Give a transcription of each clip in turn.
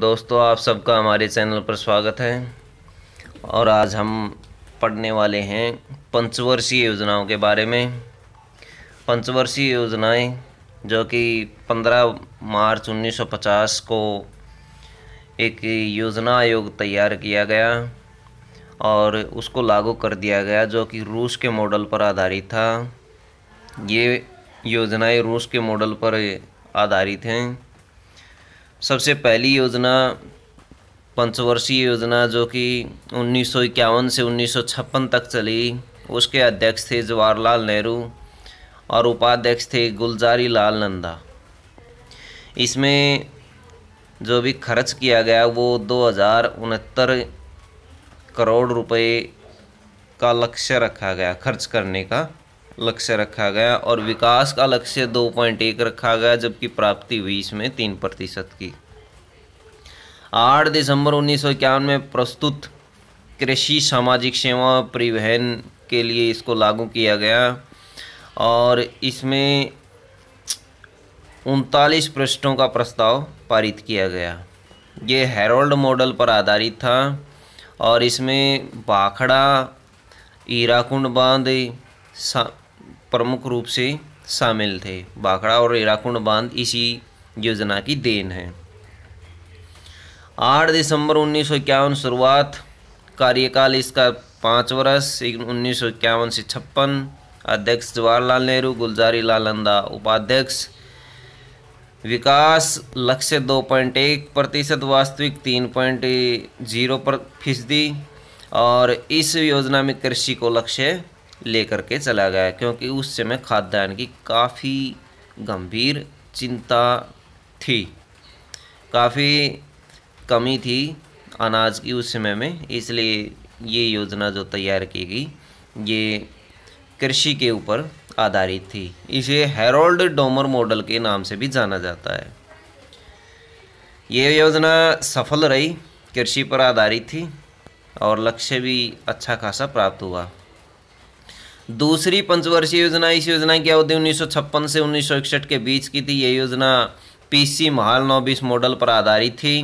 दोस्तों आप सबका हमारे चैनल पर स्वागत है और आज हम पढ़ने वाले हैं पंचवर्षीय योजनाओं के बारे में पंचवर्षीय योजनाएं जो कि 15 मार्च 1950 को एक योजना आयोग तैयार किया गया और उसको लागू कर दिया गया जो कि रूस के मॉडल पर आधारित था ये योजनाएं रूस के मॉडल पर आधारित हैं सबसे पहली योजना पंचवर्षीय योजना जो कि उन्नीस से उन्नीस तक चली उसके अध्यक्ष थे जवाहरलाल नेहरू और उपाध्यक्ष थे गुलजारी लाल नंदा इसमें जो भी खर्च किया गया वो दो करोड़ रुपए का लक्ष्य रखा गया खर्च करने का लक्ष्य रखा गया और विकास का लक्ष्य दो पॉइंट एक रखा गया जबकि प्राप्ति हुई इसमें तीन प्रतिशत की आठ दिसंबर उन्नीस में प्रस्तुत कृषि सामाजिक सेवा परिवहन के लिए इसको लागू किया गया और इसमें उनतालीस पृष्ठों का प्रस्ताव पारित किया गया ये हेरोल्ड मॉडल पर आधारित था और इसमें भाखड़ा हीराकुंड बांध प्रमुख रूप से शामिल थे बाखड़ा और इराकुंड बांध इसी योजना की देन है आठ दिसंबर उन्नीस शुरुआत कार्यकाल इसका पाँच वर्ष उन्नीस से छप्पन अध्यक्ष जवाहरलाल नेहरू गुलजारी लाल नंदा उपाध्यक्ष विकास लक्ष्य दो पॉइंट एक प्रतिशत वास्तविक तीन पॉइंट जीरो पर फीसदी और इस योजना में कृषि को लक्ष्य लेकर के चला गया क्योंकि उस समय खाद्यान्न की काफ़ी गंभीर चिंता थी काफ़ी कमी थी अनाज की उस समय में इसलिए ये योजना जो तैयार की गई ये कृषि के ऊपर आधारित थी इसे हेरोल्ड डोमर मॉडल के नाम से भी जाना जाता है ये योजना सफल रही कृषि पर आधारित थी और लक्ष्य भी अच्छा खासा प्राप्त हुआ दूसरी पंचवर्षीय योजना इस योजना की अवधि उन्नीस से उन्नीस के बीच की थी ये योजना पीसी महाल नौबीस मॉडल पर आधारित थी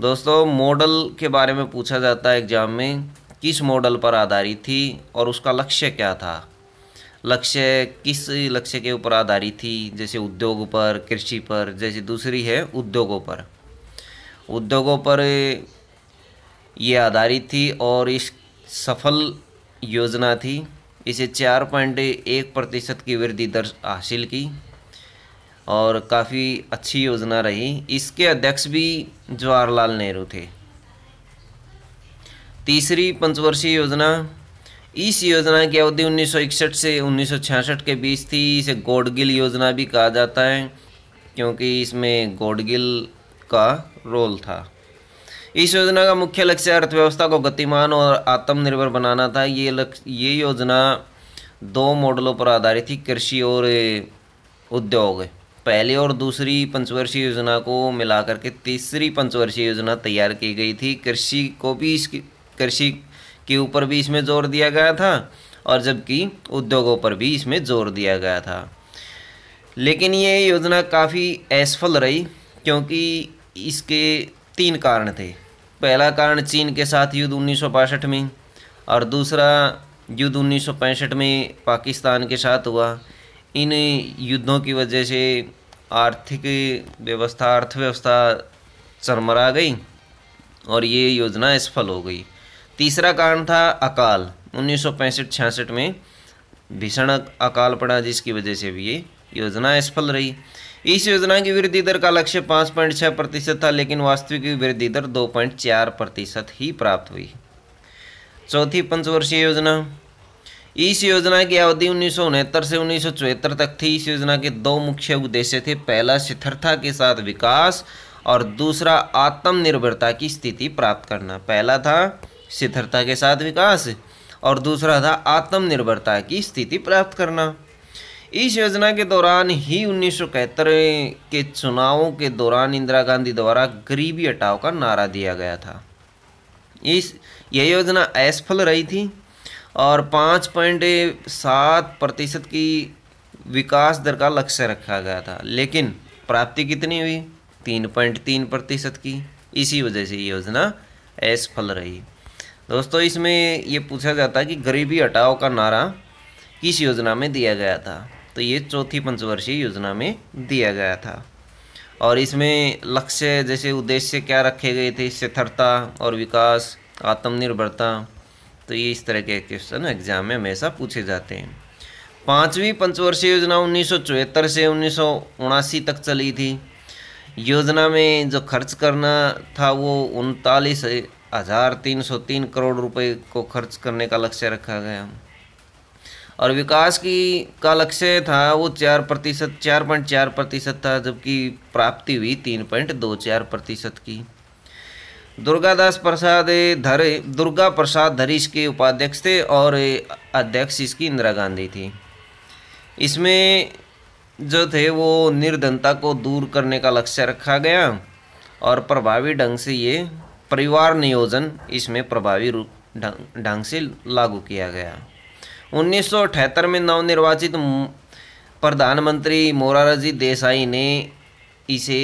दोस्तों मॉडल के बारे में पूछा जाता है एग्जाम में किस मॉडल पर आधारित थी और उसका लक्ष्य क्या था लक्ष्य किस लक्ष्य के ऊपर आधारित थी जैसे उद्योग पर कृषि पर जैसे दूसरी है उद्योगों पर उद्योगों पर ये आधारित थी और इस सफल योजना थी इसे चार पॉइंट एक प्रतिशत की वृद्धि दर हासिल की और काफ़ी अच्छी योजना रही इसके अध्यक्ष भी जवाहरलाल नेहरू थे तीसरी पंचवर्षीय योजना इस योजना की अवधि 1961 से 1966 के बीच थी इसे गोडगिल योजना भी कहा जाता है क्योंकि इसमें गोडगिल का रोल था इस योजना का मुख्य लक्ष्य अर्थव्यवस्था को गतिमान और आत्मनिर्भर बनाना था ये लक्ष्य ये योजना दो मॉडलों पर आधारित थी कृषि और उद्योग पहली और दूसरी पंचवर्षीय योजना को मिलाकर के तीसरी पंचवर्षीय योजना तैयार की गई थी कृषि को भी इसकी कृषि के ऊपर भी इसमें जोर दिया गया था और जबकि उद्योगों पर भी इसमें जोर दिया गया था लेकिन ये योजना काफ़ी असफल रही क्योंकि इसके तीन कारण थे पहला कारण चीन के साथ युद्ध उन्नीस में और दूसरा युद्ध उन्नीस में पाकिस्तान के साथ हुआ इन युद्धों की वजह से आर्थिक व्यवस्था अर्थव्यवस्था चरमरा गई और ये योजना असफल हो गई तीसरा कारण था अकाल उन्नीस सौ में भीषण अकाल पड़ा जिसकी वजह से भी ये योजना असफल रही इस योजना की वृद्धि दर का लक्ष्य पाँच पॉइंट छः प्रतिशत था लेकिन वास्तविक वृद्धि दर दो पॉइंट चार प्रतिशत ही प्राप्त हुई चौथी पंचवर्षीय योजना इस योजना की अवधि उन्नीस से उन्नीस तक थी इस योजना के दो मुख्य उद्देश्य थे पहला शिथिरता के साथ विकास और दूसरा आत्मनिर्भरता की स्थिति प्राप्त करना पहला था शिथिरता के साथ विकास और दूसरा था आत्मनिर्भरता की स्थिति प्राप्त करना इस योजना के दौरान ही उन्नीस के चुनावों के दौरान इंदिरा गांधी द्वारा गरीबी हटाओ का नारा दिया गया था इस यह योजना असफल रही थी और पाँच पॉइंट सात प्रतिशत की विकास दर का लक्ष्य रखा गया था लेकिन प्राप्ति कितनी हुई तीन पॉइंट तीन प्रतिशत की इसी वजह से ये योजना असफल रही दोस्तों इसमें ये पूछा जाता है कि गरीबी हटाओ का नारा किस योजना में दिया गया था तो ये चौथी पंचवर्षीय योजना में दिया गया था और इसमें लक्ष्य जैसे उद्देश्य क्या रखे गए थे स्थिरता और विकास आत्मनिर्भरता तो ये इस तरह के क्वेश्चन एग्जाम में हमेशा पूछे जाते हैं पाँचवीं पंचवर्षीय योजना उन्नीस से उन्नीस तक चली थी योजना में जो खर्च करना था वो उनतालीस हजार तीन सौ तीन करोड़ रुपए को खर्च करने का लक्ष्य रखा गया और विकास की का लक्ष्य था वो चार प्रतिशत चार पॉइंट चार प्रतिशत था जबकि प्राप्ति हुई तीन पॉइंट दो चार प्रतिशत की दुर्गादास प्रसाद धरे दुर्गा प्रसाद धरीश के उपाध्यक्ष थे और अध्यक्ष इसकी इंदिरा गांधी थी इसमें जो थे वो निर्धनता को दूर करने का लक्ष्य रखा गया और प्रभावी ढंग से ये परिवार नियोजन इसमें प्रभावी रूप ढंग से लागू किया गया उन्नीस में नवनिर्वाचित प्रधानमंत्री मोरारजी देसाई ने इसे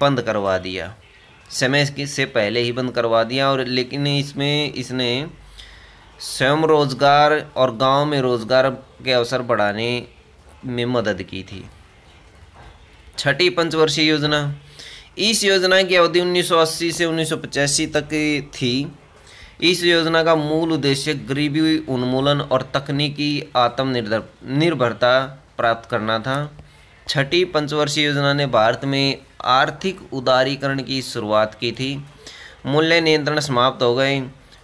बंद करवा दिया समय से पहले ही बंद करवा दिया और लेकिन इसमें इसने स्वयं रोजगार और गांव में रोजगार के अवसर बढ़ाने में मदद की थी छठी पंचवर्षीय योजना इस योजना की अवधि 1980 से उन्नीस तक थी इस योजना का मूल उद्देश्य गरीबी उन्मूलन और तकनीकी आत्मनिर्भर निर्भरता प्राप्त करना था छठी पंचवर्षीय योजना ने भारत में आर्थिक उदारीकरण की शुरुआत की थी मूल्य नियंत्रण समाप्त हो गए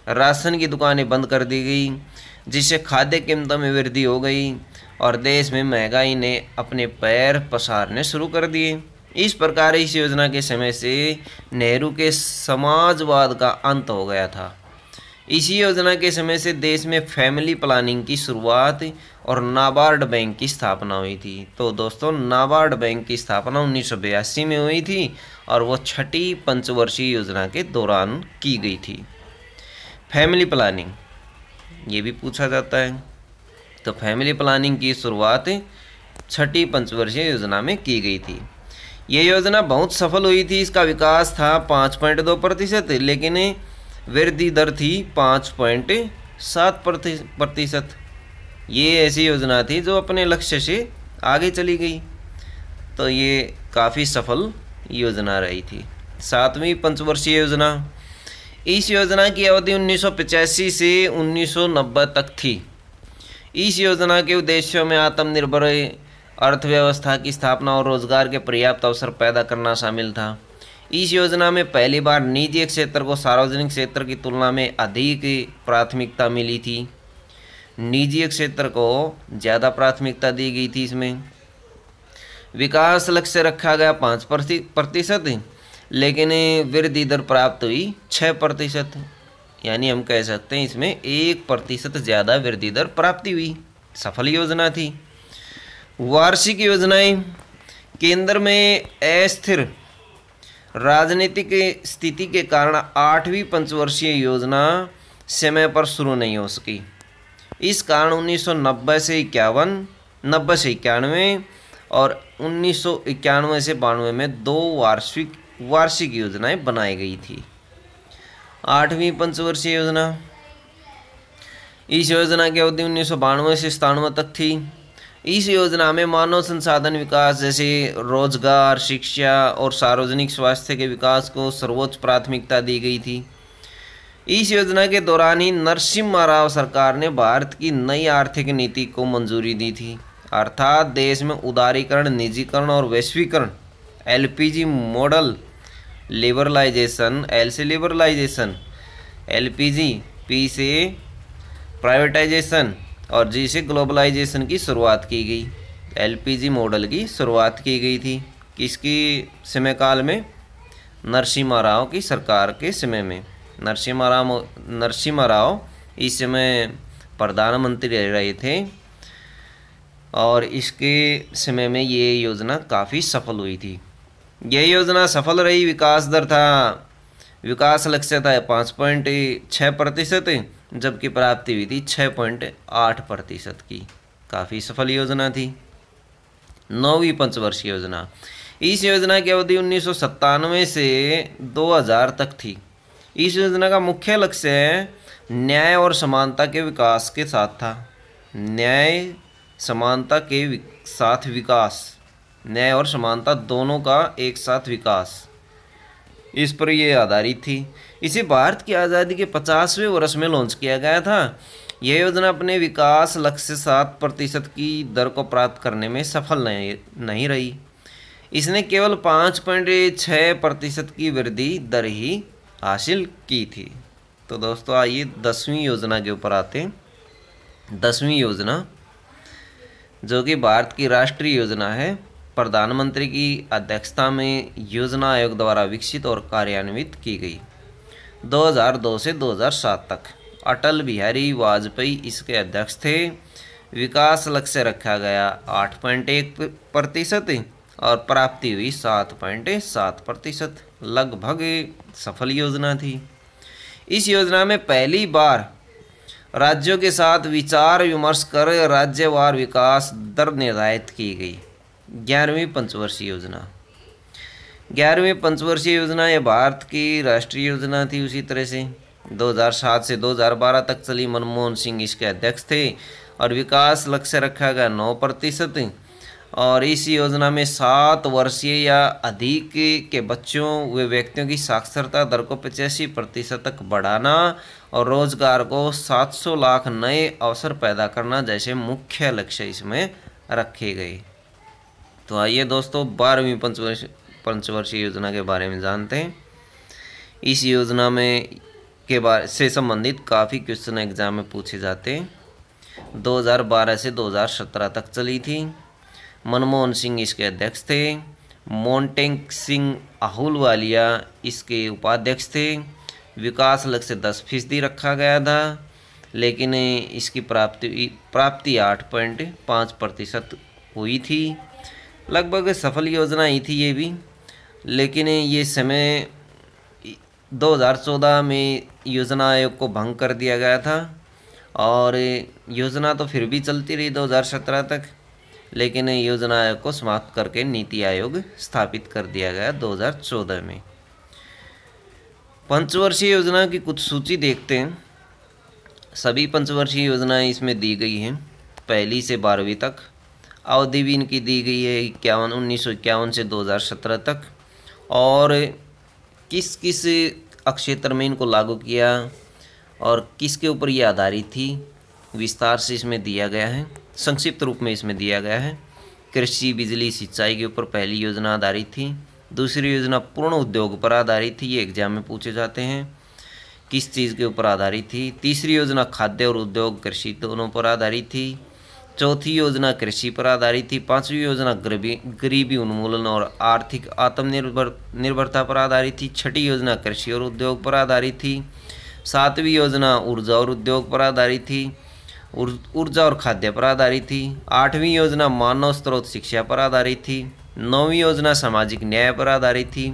राशन की दुकानें बंद कर दी गई जिससे खाद्य कीमतों में वृद्धि हो गई और देश में महंगाई ने अपने पैर पसारने शुरू कर दिए इस प्रकार इस योजना के समय से नेहरू के समाजवाद का अंत हो गया था इसी योजना के समय से देश में फैमिली प्लानिंग की शुरुआत और नाबार्ड बैंक की स्थापना हुई थी तो दोस्तों नाबार्ड बैंक की स्थापना उन्नीस में हुई थी और वो छठी पंचवर्षीय योजना के दौरान की गई थी फैमिली प्लानिंग ये भी पूछा जाता है तो फैमिली प्लानिंग की शुरुआत छठी पंचवर्षीय योजना में की गई थी ये योजना बहुत सफल हुई थी इसका विकास था पाँच पॉइंट दो प्रतिशत लेकिन वृद्धि दर थी पाँच पॉइंट सात प्रतिशत ये ऐसी योजना थी जो अपने लक्ष्य से आगे चली गई तो ये काफ़ी सफल योजना रही थी सातवीं पंचवर्षीय योजना इस योजना की अवधि उन्नीस से उन्नीस तक थी इस योजना के उद्देश्यों में आत्मनिर्भर अर्थव्यवस्था की स्थापना और रोजगार के पर्याप्त अवसर पैदा करना शामिल था इस योजना में पहली बार निजी क्षेत्र को सार्वजनिक क्षेत्र की तुलना में अधिक प्राथमिकता मिली थी निजी क्षेत्र को ज़्यादा प्राथमिकता दी गई थी इसमें विकास लक्ष्य रखा गया पाँच प्रतिशत लेकिन वृद्धि दर प्राप्त हुई छः प्रतिशत यानी हम कह सकते हैं इसमें एक प्रतिशत ज़्यादा वृद्धि दर प्राप्ति हुई सफल योजना थी वार्षिक योजनाएं केंद्र में अस्थिर राजनीतिक स्थिति के कारण आठवीं पंचवर्षीय योजना समय पर शुरू नहीं हो सकी इस कारण 1990 से इक्यावन नब्बे से इक्यानवे और उन्नीस से बानवे में दो वार्षिक वार्षिक योजनाएं बनाई गई थी आठवीं पंचवर्षीय योजना इस योजना की अवधि उन्नीस से सतानवे तक थी इस योजना में मानव संसाधन विकास जैसे रोजगार शिक्षा और सार्वजनिक स्वास्थ्य के विकास को सर्वोच्च प्राथमिकता दी गई थी इस योजना के दौरान ही नरसिम्हा राव सरकार ने भारत की नई आर्थिक नीति को मंजूरी दी थी अर्थात देश में उदारीकरण निजीकरण और वैश्वीकरण एलपीजी मॉडल लिबरलाइजेशन एल से लिबरलाइजेशन एलपीजी पी से प्राइवेटाइजेशन और जिसे ग्लोबलाइजेशन की शुरुआत की गई एलपीजी मॉडल की शुरुआत की गई थी किसकी समय काल में नरसिम्हा राव की सरकार के समय में नरसिम्हा राव नरसिम्हा राव इस समय प्रधानमंत्री रह रहे थे और इसके समय में ये योजना काफ़ी सफल हुई थी यह योजना सफल रही विकास दर था विकास लक्ष्य था पाँच पॉइंट छः प्रतिशत जबकि प्राप्ति हुई थी छः पॉइंट आठ प्रतिशत की काफ़ी सफल योजना थी नौवीं पंचवर्षीय योजना इस योजना की अवधि उन्नीस से 2000 तक थी इस योजना का मुख्य लक्ष्य न्याय और समानता के विकास के साथ था न्याय समानता के साथ विकास न्याय और समानता दोनों का एक साथ विकास इस पर यह आधारित थी इसे भारत की आज़ादी के पचासवें वर्ष में लॉन्च किया गया था यह योजना अपने विकास लक्ष्य सात प्रतिशत की दर को प्राप्त करने में सफल नहीं नहीं रही इसने केवल पाँच पॉइंट छः प्रतिशत की वृद्धि दर ही हासिल की थी तो दोस्तों आइए दसवीं योजना के ऊपर आते हैं दसवीं योजना जो कि भारत की राष्ट्रीय योजना है प्रधानमंत्री की अध्यक्षता में योजना आयोग द्वारा विकसित और कार्यान्वित की गई 2002 से 2007 तक अटल बिहारी वाजपेयी इसके अध्यक्ष थे विकास लक्ष्य रखा गया आठ पॉइंट एक प्रतिशत और प्राप्ति हुई सात पॉइंट सात प्रतिशत लगभग सफल योजना थी इस योजना में पहली बार राज्यों के साथ विचार विमर्श कर राज्यवार विकास दर निर्धारित की गई ग्यारहवीं पंचवर्षीय योजना ग्यारहवीं पंचवर्षीय योजना यह भारत की राष्ट्रीय योजना थी उसी तरह से 2007 से 2012 तक चली मनमोहन सिंह इसके अध्यक्ष थे और विकास लक्ष्य रखा गया नौ प्रतिशत और इस योजना में सात वर्षीय या अधिक के बच्चों वे व्यक्तियों की साक्षरता दर को पचासी प्रतिशत तक बढ़ाना और रोजगार को 700 लाख नए अवसर पैदा करना जैसे मुख्य लक्ष्य इसमें रखे गए तो आइए दोस्तों बारहवीं पंचवर्ष पंचवर्षीय योजना के बारे में जानते हैं इस योजना में के बारे से संबंधित काफ़ी क्वेश्चन एग्जाम में पूछे जाते हैं 2012 से 2017 तक चली थी मनमोहन सिंह इसके अध्यक्ष थे मोन्टेंक सिंह वालिया इसके उपाध्यक्ष थे विकास लक्ष्य दस फीसदी रखा गया था लेकिन इसकी प्राप्ति प्राप्ति आठ पॉइंट पाँच प्रतिशत हुई थी लगभग सफल योजना ही थी ये भी लेकिन ये समय 2014 में योजना आयोग को भंग कर दिया गया था और योजना तो फिर भी चलती रही 2017 तक लेकिन योजना आयोग को समाप्त करके नीति आयोग स्थापित कर दिया गया 2014 में पंचवर्षीय योजना की कुछ सूची देखते हैं सभी पंचवर्षीय योजनाएं इसमें दी गई हैं पहली से बारहवीं तक अवधि भी इनकी दी गई है इक्यावन उन्नीस सौ इक्यावन से दो हज़ार सत्रह तक और किस किस क्षेत्र में इनको लागू किया और किसके ऊपर ये आधारित थी विस्तार से इसमें दिया गया है संक्षिप्त रूप में इसमें दिया गया है कृषि बिजली सिंचाई के ऊपर पहली योजना आधारित थी दूसरी योजना पूर्ण उद्योग पर आधारित थी ये एग्जाम में पूछे जाते हैं किस चीज़ के ऊपर आधारित थी तीसरी योजना खाद्य और उद्योग कृषि दोनों पर आधारित थी चौथी योजना कृषि पर आधारित थी पांचवी योजना गरीबी गरीबी उन्मूलन और आर्थिक आत्मनिर्भर निर्भरता पर आधारित थी छठी योजना कृषि और उद्योग पर आधारित थी सातवीं योजना ऊर्जा और उद्योग पर आधारित थी ऊर्जा और खाद्य पर आधारित थी आठवीं योजना मानव स्रोत शिक्षा पर आधारित थी नौवीं योजना सामाजिक न्याय पर आधारित थी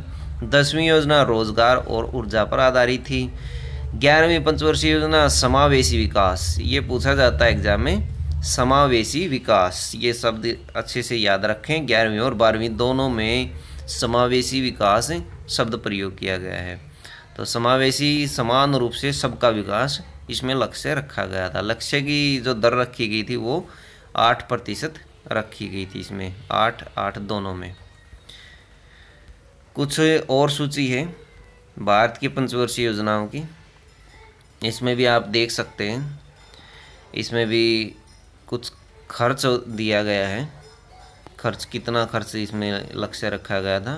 दसवीं योजना रोजगार और ऊर्जा पर आधारित थी ग्यारहवीं पंचवर्षीय योजना समावेशी विकास ये पूछा जाता है एग्जाम में समावेशी विकास ये शब्द अच्छे से याद रखें ग्यारहवीं और बारहवीं दोनों में समावेशी विकास शब्द प्रयोग किया गया है तो समावेशी समान रूप से सबका विकास इसमें लक्ष्य रखा गया था लक्ष्य की जो दर रखी गई थी वो आठ प्रतिशत रखी गई थी इसमें आठ आठ दोनों में कुछ और सूची है भारत की पंचवर्षीय योजनाओं की इसमें भी आप देख सकते हैं इसमें भी कुछ खर्च दिया गया है खर्च कितना खर्च इसमें लक्ष्य रखा गया था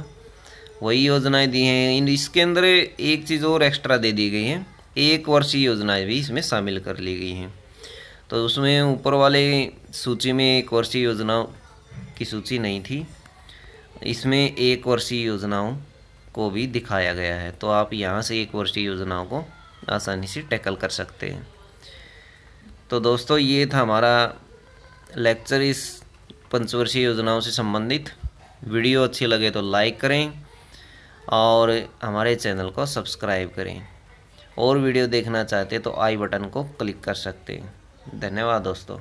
वही योजनाएं दी हैं इन इसके अंदर एक चीज़ और एक्स्ट्रा दे दी गई है एक वर्षीय योजनाएं भी इसमें शामिल कर ली गई हैं तो उसमें ऊपर वाले सूची में एक वर्षीय योजनाओं की सूची नहीं थी इसमें एक वर्षीय योजनाओं को भी दिखाया गया है तो आप यहाँ से एक वर्षीय योजनाओं को आसानी से टैकल कर सकते हैं तो दोस्तों ये था हमारा लेक्चर इस पंचवर्षीय योजनाओं से संबंधित वीडियो अच्छी लगे तो लाइक करें और हमारे चैनल को सब्सक्राइब करें और वीडियो देखना चाहते तो आई बटन को क्लिक कर सकते हैं धन्यवाद दोस्तों